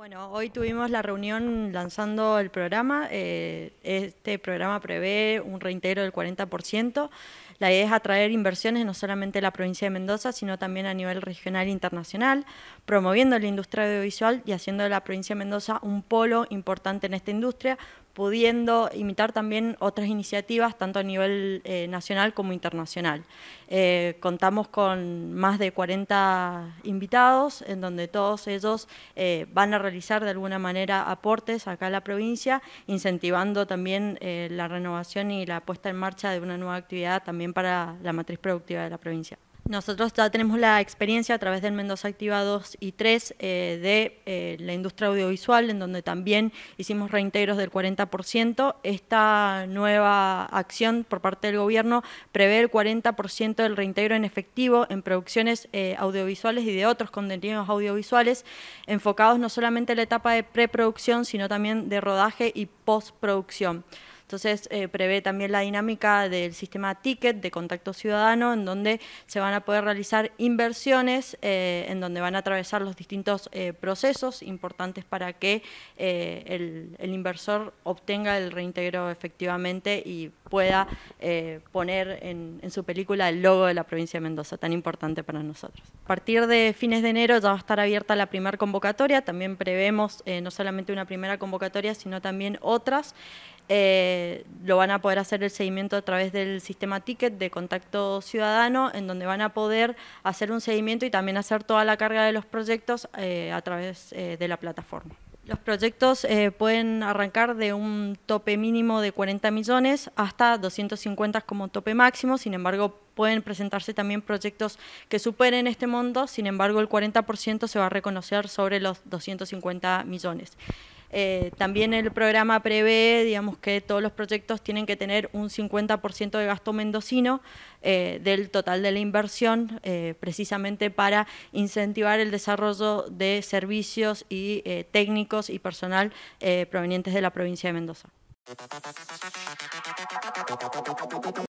Bueno, hoy tuvimos la reunión lanzando el programa. Eh, este programa prevé un reintegro del 40%. La idea es atraer inversiones no solamente a la provincia de Mendoza, sino también a nivel regional e internacional, promoviendo la industria audiovisual y haciendo de la provincia de Mendoza un polo importante en esta industria, pudiendo imitar también otras iniciativas, tanto a nivel eh, nacional como internacional. Eh, contamos con más de 40 invitados, en donde todos ellos eh, van a realizar de alguna manera aportes acá a la provincia, incentivando también la renovación y la puesta en marcha de una nueva actividad también para la matriz productiva de la provincia. Nosotros ya tenemos la experiencia a través del Mendoza Activa 2 y 3 eh, de eh, la industria audiovisual, en donde también hicimos reintegros del 40%. Esta nueva acción por parte del gobierno prevé el 40% del reintegro en efectivo en producciones eh, audiovisuales y de otros contenidos audiovisuales, enfocados no solamente en la etapa de preproducción, sino también de rodaje y postproducción. Entonces, eh, prevé también la dinámica del sistema ticket de contacto ciudadano, en donde se van a poder realizar inversiones, eh, en donde van a atravesar los distintos eh, procesos importantes para que el, inversor obtenga el reintegro efectivamente y pueda poner en, su película el logo de la provincia de Mendoza, tan importante para nosotros. A partir de fines de enero ya va a estar abierta la primera convocatoria, también prevemos no solamente una primera convocatoria, sino también otras. Eh, lo van a poder hacer el seguimiento a través del sistema ticket de contacto ciudadano, en donde van a poder hacer un seguimiento y también hacer toda la carga de los proyectos eh, a través eh, de la plataforma. Los proyectos pueden arrancar de un tope mínimo de 40 millones hasta 250 como tope máximo, sin embargo pueden presentarse también proyectos que superen este monto, sin embargo el 40% se va a reconocer sobre los 250 millones. Eh, también el programa prevé, digamos, que todos los proyectos tienen que tener un 50% de gasto mendocino eh, del total de la inversión, eh, precisamente para incentivar el desarrollo de servicios y técnicos y personal provenientes de la provincia de Mendoza.